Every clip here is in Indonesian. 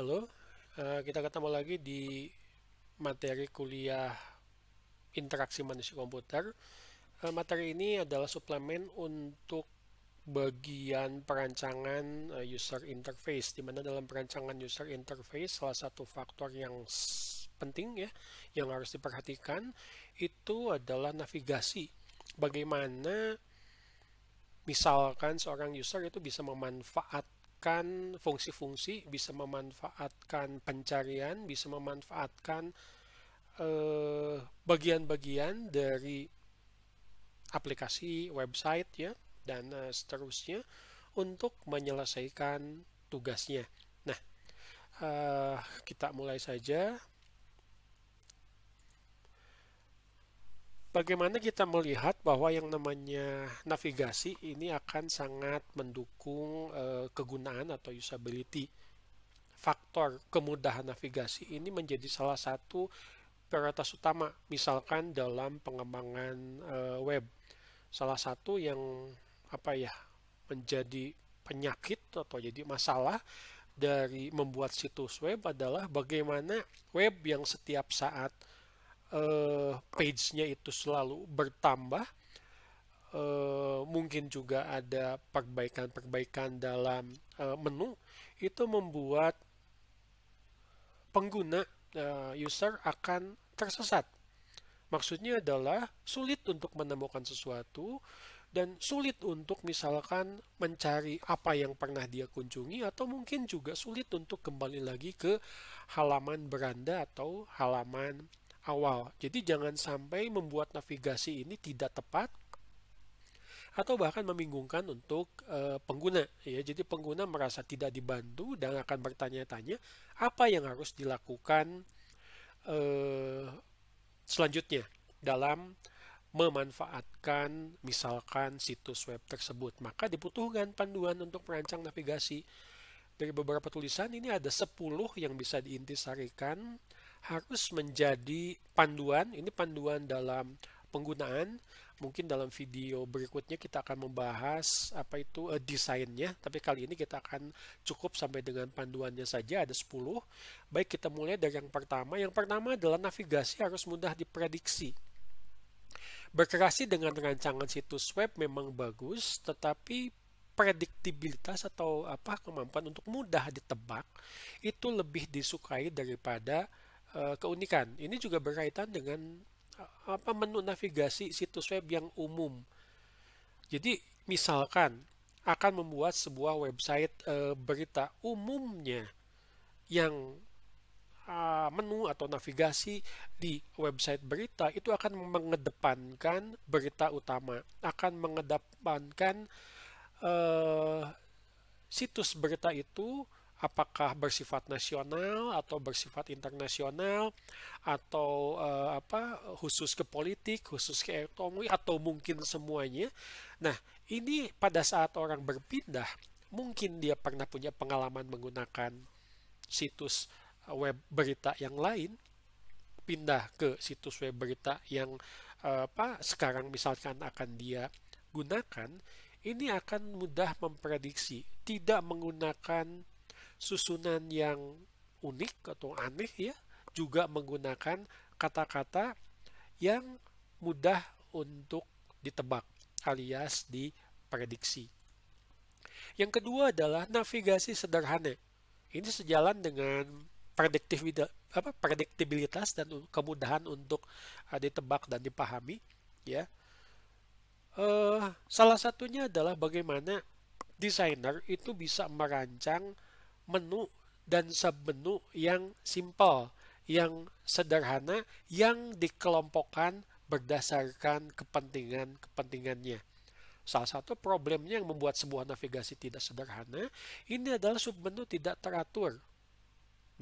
Halo, eh, kita ketemu lagi di materi kuliah interaksi manusia komputer. Eh, materi ini adalah suplemen untuk bagian perancangan eh, user interface, di mana dalam perancangan user interface salah satu faktor yang penting ya, yang harus diperhatikan itu adalah navigasi. Bagaimana misalkan seorang user itu bisa memanfaatkan memanfaatkan fungsi-fungsi, bisa memanfaatkan pencarian, bisa memanfaatkan eh, bagian-bagian eh, dari aplikasi website ya dan eh, seterusnya untuk menyelesaikan tugasnya. Nah, eh, kita mulai saja bagaimana kita melihat bahwa yang namanya navigasi ini akan sangat mendukung eh, kegunaan atau usability faktor kemudahan navigasi ini menjadi salah satu prioritas utama misalkan dalam pengembangan eh, web salah satu yang apa ya menjadi penyakit atau jadi masalah dari membuat situs web adalah bagaimana web yang setiap saat uh, page-nya itu selalu bertambah. Uh, mungkin juga ada perbaikan-perbaikan dalam uh, menu itu membuat pengguna uh, user akan tersesat. Maksudnya adalah sulit untuk menemukan sesuatu dan sulit untuk misalkan mencari apa yang pernah dia kunjungi atau mungkin juga sulit untuk kembali lagi ke halaman beranda atau halaman awal. Jadi jangan sampai membuat navigasi ini tidak tepat atau bahkan membingungkan untuk e, pengguna ya. Jadi pengguna merasa tidak dibantu dan akan bertanya-tanya apa yang harus dilakukan e, selanjutnya dalam memanfaatkan misalkan situs web tersebut. Maka dibutuhkan panduan untuk merancang navigasi. Dari beberapa tulisan ini ada 10 yang bisa diintisarikan harus menjadi panduan. Ini panduan dalam penggunaan. Mungkin dalam video berikutnya kita akan membahas apa itu uh, desainnya, tapi kali ini kita akan cukup sampai dengan panduannya saja ada 10. Baik, kita mulai dari yang pertama. Yang pertama adalah navigasi harus mudah diprediksi. Berkreasi dengan rancangan situs web memang bagus, tetapi prediktibilitas atau apa kemampuan untuk mudah ditebak itu lebih disukai daripada Eh, keunikan. Ini juga berkaitan dengan eh, apa menu navigasi situs web yang umum. Jadi misalkan akan membuat sebuah website e, berita umumnya yang e, menu atau navigasi di website berita itu akan mengedepankan berita utama, akan mengedepankan e, situs berita itu apakah bersifat nasional atau bersifat internasional atau uh, apa khusus ke politik, khusus ke ekonomi atau mungkin semuanya. Nah, ini pada saat orang berpindah, mungkin dia pernah punya pengalaman menggunakan situs eh, web berita yang lain pindah ke situs web berita yang uh, apa sekarang misalkan akan dia gunakan ini akan mudah memprediksi tidak menggunakan susunan yang unik atau aneh ya, juga menggunakan kata-kata yang mudah untuk ditebak alias diprediksi. Yang kedua adalah navigasi sederhana. Ini sejalan dengan apa prediktibilitas dan kemudahan untuk uh, ditebak dan dipahami ya. Eh, salah satunya adalah bagaimana desainer itu bisa merancang menu dan submenu yang simple, yang sederhana, yang dikelompokkan berdasarkan kepentingan-kepentingannya. Salah satu problemnya yang membuat sebuah navigasi tidak sederhana, ini adalah submenu tidak teratur.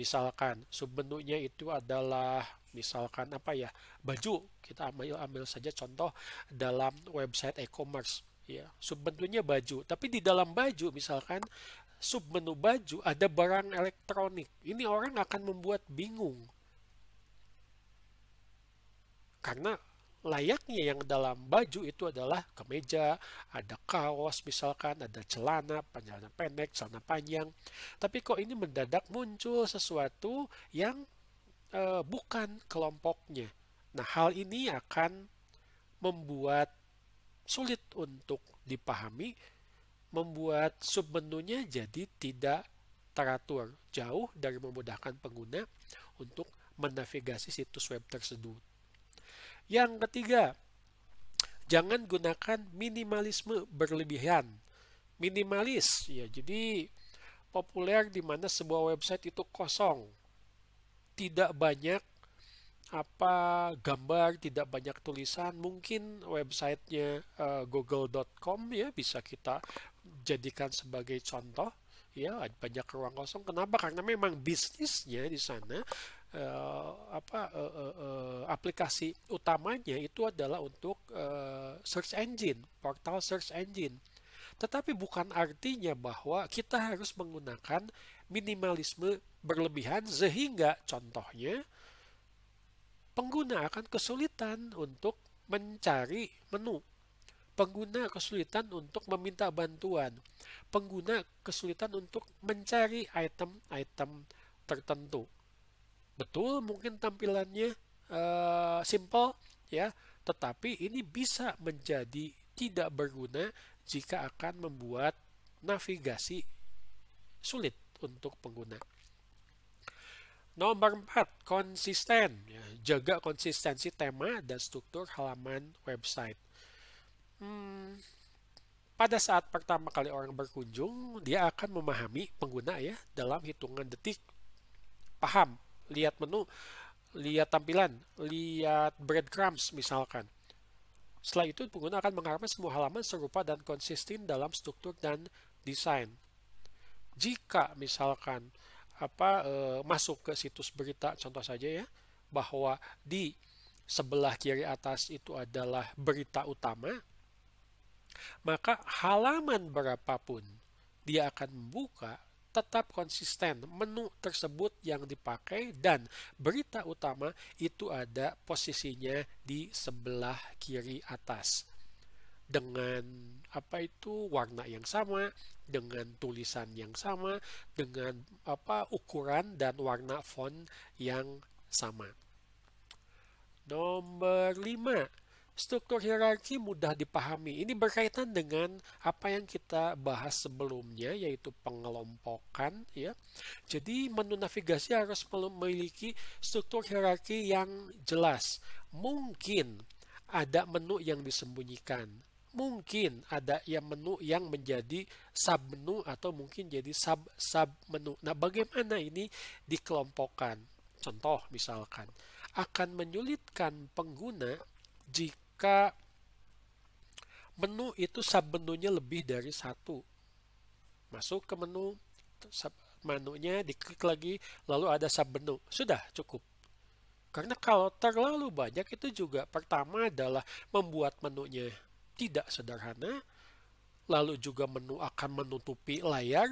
Misalkan submenunya itu adalah misalkan apa ya baju kita ambil ambil saja contoh dalam website e-commerce ya submenunya baju tapi di dalam baju misalkan submenu baju ada barang elektronik. Ini orang akan membuat bingung. Karena layaknya yang dalam baju itu adalah kemeja, ada kaos misalkan, ada celana, celana pendek, celana panjang. Tapi kok ini mendadak muncul sesuatu yang e, bukan kelompoknya. Nah, hal ini akan membuat sulit untuk dipahami membuat submenunya jadi tidak teratur, jauh dari memudahkan pengguna untuk menavigasi situs web tersebut. Yang ketiga, jangan gunakan minimalisme berlebihan. Minimalis, ya jadi populer di mana sebuah website itu kosong, tidak banyak apa gambar tidak banyak tulisan mungkin websitenya uh, eh, google.com ya bisa kita jadikan sebagai contoh ya banyak ruang kosong kenapa karena memang bisnisnya di sana uh, apa uh, uh, uh, aplikasi utamanya itu adalah untuk uh, search engine portal search engine tetapi bukan artinya bahwa kita harus menggunakan minimalisme berlebihan sehingga contohnya pengguna akan kesulitan untuk mencari menu. Pengguna kesulitan untuk meminta bantuan. Pengguna kesulitan untuk mencari item-item tertentu. Betul, mungkin tampilannya uh, simple ya, tetapi ini bisa menjadi tidak berguna jika akan membuat navigasi sulit untuk pengguna. Nomor 4, konsisten. Ya, jaga konsistensi tema dan struktur halaman website. Hmm, pada saat pertama kali orang berkunjung, dia akan memahami pengguna ya dalam hitungan detik. Paham, lihat menu, lihat tampilan, lihat breadcrumbs misalkan. Setelah itu pengguna akan mengharapkan semua halaman serupa dan konsisten dalam struktur dan desain. Jika misalkan apa e, masuk ke situs berita contoh saja ya bahwa di sebelah kiri atas itu adalah berita utama maka halaman berapapun dia akan membuka tetap konsisten menu tersebut yang dipakai dan berita utama itu ada posisinya di sebelah kiri atas dengan apa itu warna yang sama dengan tulisan yang sama, dengan apa ukuran dan warna font yang sama. Nomor 5. Struktur hierarki mudah dipahami. Ini berkaitan dengan apa yang kita bahas sebelumnya yaitu pengelompokan ya. Jadi menu navigasi harus memiliki struktur hierarki yang jelas. Mungkin ada menu yang disembunyikan mungkin ada yang menu yang menjadi sub menu atau mungkin jadi sub sub menu. Nah, bagaimana ini dikelompokkan? Contoh misalkan akan menyulitkan pengguna jika menu itu sub menunya lebih dari satu. Masuk ke menu sub menunya diklik lagi lalu ada sub menu. Sudah cukup. Karena kalau terlalu banyak itu juga pertama adalah membuat menunya tidak sederhana, lalu juga menu akan menutupi layar.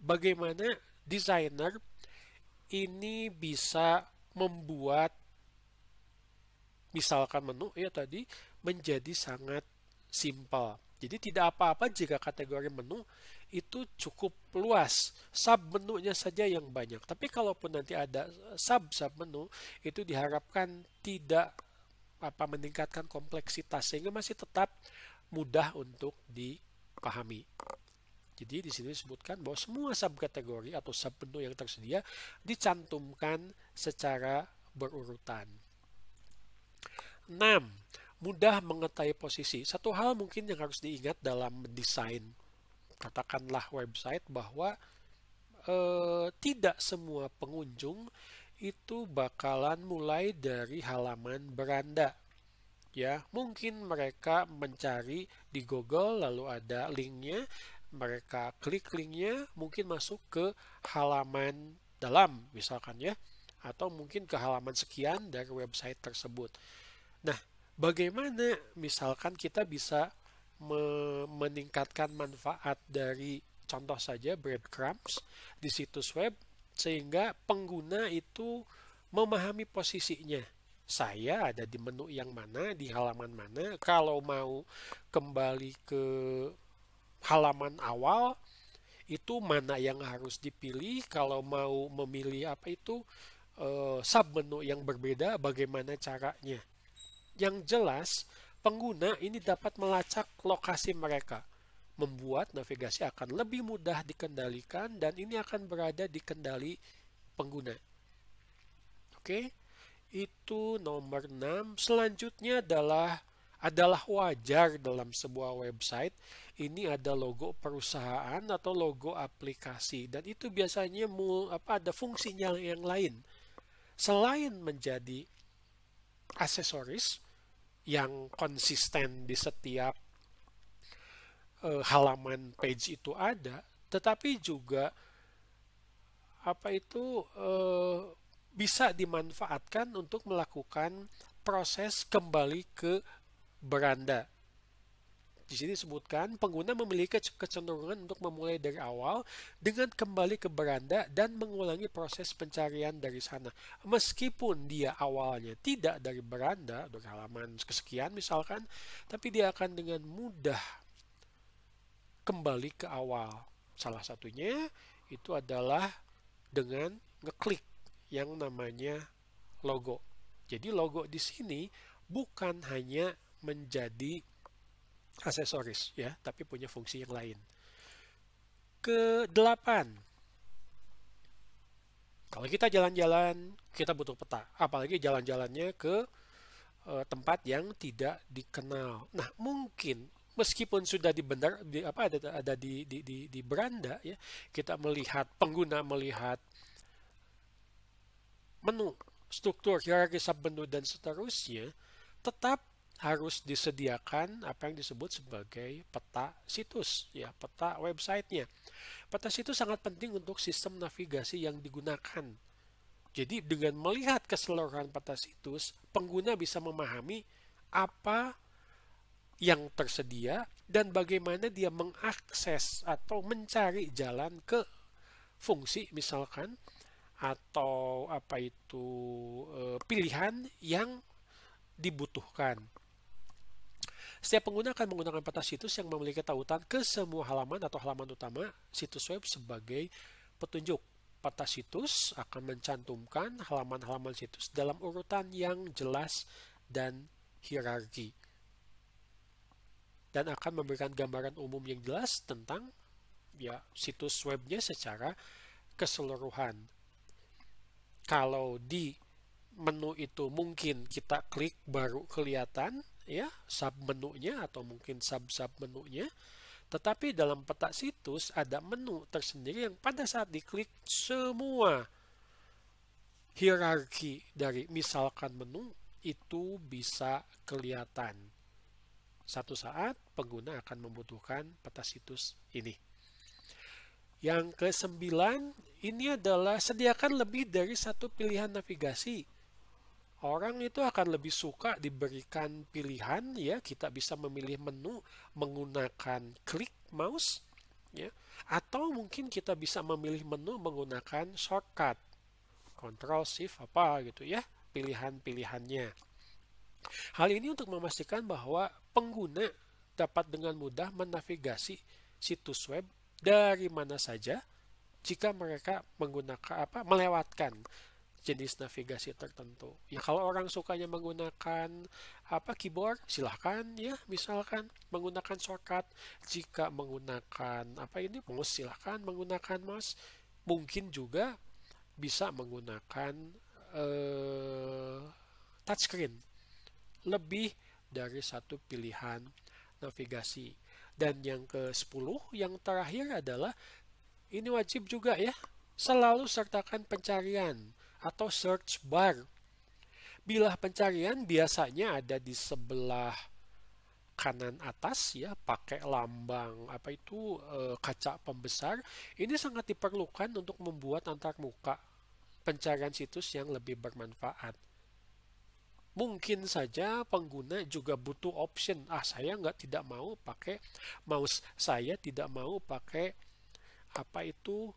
Bagaimana desainer ini bisa membuat misalkan menu ya tadi menjadi sangat simpel. Jadi tidak apa-apa jika kategori menu itu cukup luas. Sub menunya saja yang banyak. Tapi kalaupun nanti ada sub-sub menu, itu diharapkan tidak apa meningkatkan kompleksitas sehingga masih tetap mudah untuk dipahami. Jadi di sini disebutkan bahwa semua subkategori atau submenu yang tersedia dicantumkan secara berurutan. 6. Mudah mengetahui posisi. Satu hal mungkin yang harus diingat dalam mendesain katakanlah website bahwa eh, tidak semua pengunjung itu bakalan mulai dari halaman beranda. Ya, mungkin mereka mencari di Google lalu ada linknya, mereka klik linknya, mungkin masuk ke halaman dalam misalkan ya, atau mungkin ke halaman sekian dari website tersebut. Nah, bagaimana misalkan kita bisa me meningkatkan manfaat dari contoh saja breadcrumbs di situs web sehingga pengguna itu memahami posisinya. Saya ada di menu yang mana, di halaman mana. Kalau mau kembali ke halaman awal, itu mana yang harus dipilih. Kalau mau memilih apa itu sub eh, submenu yang berbeda, bagaimana caranya. Yang jelas, pengguna ini dapat melacak lokasi mereka membuat navigasi akan lebih mudah dikendalikan dan ini akan berada di kendali pengguna. Oke, itu nomor 6. Selanjutnya adalah adalah wajar dalam sebuah website ini ada logo perusahaan atau logo aplikasi dan itu biasanya mul, apa ada fungsinya yang lain selain menjadi aksesoris yang konsisten di setiap e, halaman page itu ada, tetapi juga apa itu e, bisa dimanfaatkan untuk melakukan proses kembali ke beranda. Di sini disebutkan pengguna memiliki kecenderungan untuk memulai dari awal dengan kembali ke beranda dan mengulangi proses pencarian dari sana. Meskipun dia awalnya tidak dari beranda, dari halaman kesekian misalkan, tapi dia akan dengan mudah kembali ke awal. Salah satunya itu adalah dengan ngeklik yang namanya logo. Jadi logo di sini bukan hanya menjadi aksesoris ya, tapi punya fungsi yang lain. Kedelapan, kalau kita jalan-jalan, kita butuh peta. Apalagi jalan-jalannya ke eh, tempat yang tidak dikenal. Nah, mungkin meskipun sudah dibenar di apa ada ada di di di, di beranda ya kita melihat pengguna melihat menu struktur hierarki menu dan seterusnya tetap harus disediakan apa yang disebut sebagai peta situs ya peta websitenya peta situs sangat penting untuk sistem navigasi yang digunakan jadi dengan melihat keseluruhan peta situs pengguna bisa memahami apa yang tersedia dan bagaimana dia mengakses atau mencari jalan ke fungsi misalkan atau apa itu e, pilihan yang dibutuhkan. Setiap pengguna akan menggunakan peta situs yang memiliki tautan ke semua halaman atau halaman utama situs web sebagai petunjuk. Peta situs akan mencantumkan halaman-halaman situs dalam urutan yang jelas dan hierarki dan akan memberikan gambaran umum yang jelas tentang ya situs webnya secara keseluruhan. Kalau di menu itu mungkin kita klik baru kelihatan ya submenunya atau mungkin sub-sub menunya. Tetapi dalam peta situs ada menu tersendiri yang pada saat diklik semua hierarki dari misalkan menu itu bisa kelihatan. Satu saat pengguna akan membutuhkan peta situs ini. Yang kesembilan, ini adalah sediakan lebih dari satu pilihan navigasi. Orang itu akan lebih suka diberikan pilihan, ya kita bisa memilih menu menggunakan klik mouse, ya, atau mungkin kita bisa memilih menu menggunakan shortcut, Control Shift apa gitu ya, pilihan-pilihannya. Hal ini untuk memastikan bahwa pengguna dapat dengan mudah menavigasi situs web dari mana saja jika mereka menggunakan apa melewatkan jenis navigasi tertentu. Ya kalau orang sukanya menggunakan apa keyboard silahkan ya misalkan menggunakan shortcut jika menggunakan apa ini mouse silahkan menggunakan mouse mungkin juga bisa menggunakan eh, touchscreen lebih dari satu pilihan navigasi. Dan yang ke-10, yang terakhir adalah ini wajib juga ya, selalu sertakan pencarian atau search bar. Bila pencarian biasanya ada di sebelah kanan atas ya pakai lambang apa itu e, kaca pembesar ini sangat diperlukan untuk membuat antarmuka pencarian situs yang lebih bermanfaat. Mungkin saja pengguna juga butuh option. Ah, saya nggak tidak mau pakai mouse. Saya tidak mau pakai apa itu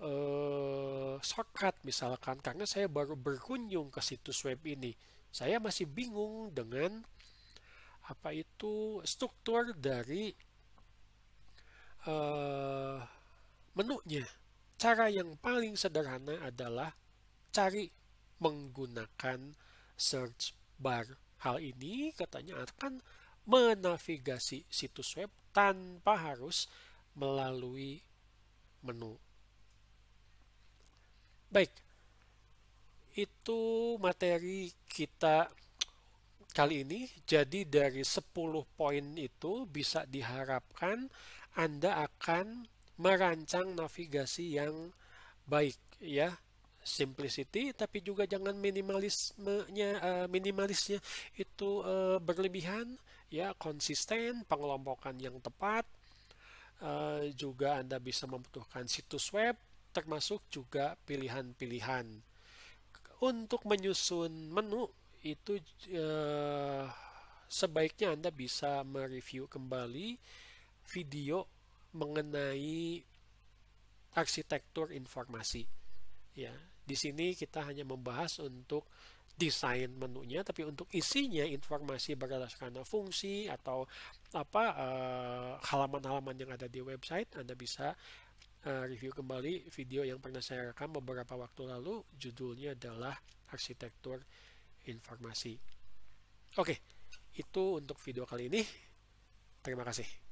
eh, shortcut misalkan karena saya baru berkunjung ke situs web ini. Saya masih bingung dengan apa itu struktur dari eh, menunya. Cara yang paling sederhana adalah cari menggunakan search bar. Hal ini katanya akan menavigasi situs web tanpa harus melalui menu. Baik, itu materi kita kali ini. Jadi dari 10 poin itu bisa diharapkan Anda akan merancang navigasi yang baik ya simplicity tapi juga jangan minimalismenya uh, minimalisnya itu uh, berlebihan ya konsisten pengelompokan yang tepat uh, juga Anda bisa membutuhkan situs web termasuk juga pilihan-pilihan untuk menyusun menu itu uh, sebaiknya Anda bisa mereview kembali video mengenai arsitektur informasi ya di sini kita hanya membahas untuk desain menunya, tapi untuk isinya informasi berdasarkan fungsi atau apa eh, halaman-halaman uh, yang ada di website, Anda bisa uh, review kembali video yang pernah saya rekam beberapa waktu lalu. Judulnya adalah arsitektur informasi. Oke, itu untuk video kali ini. Terima kasih.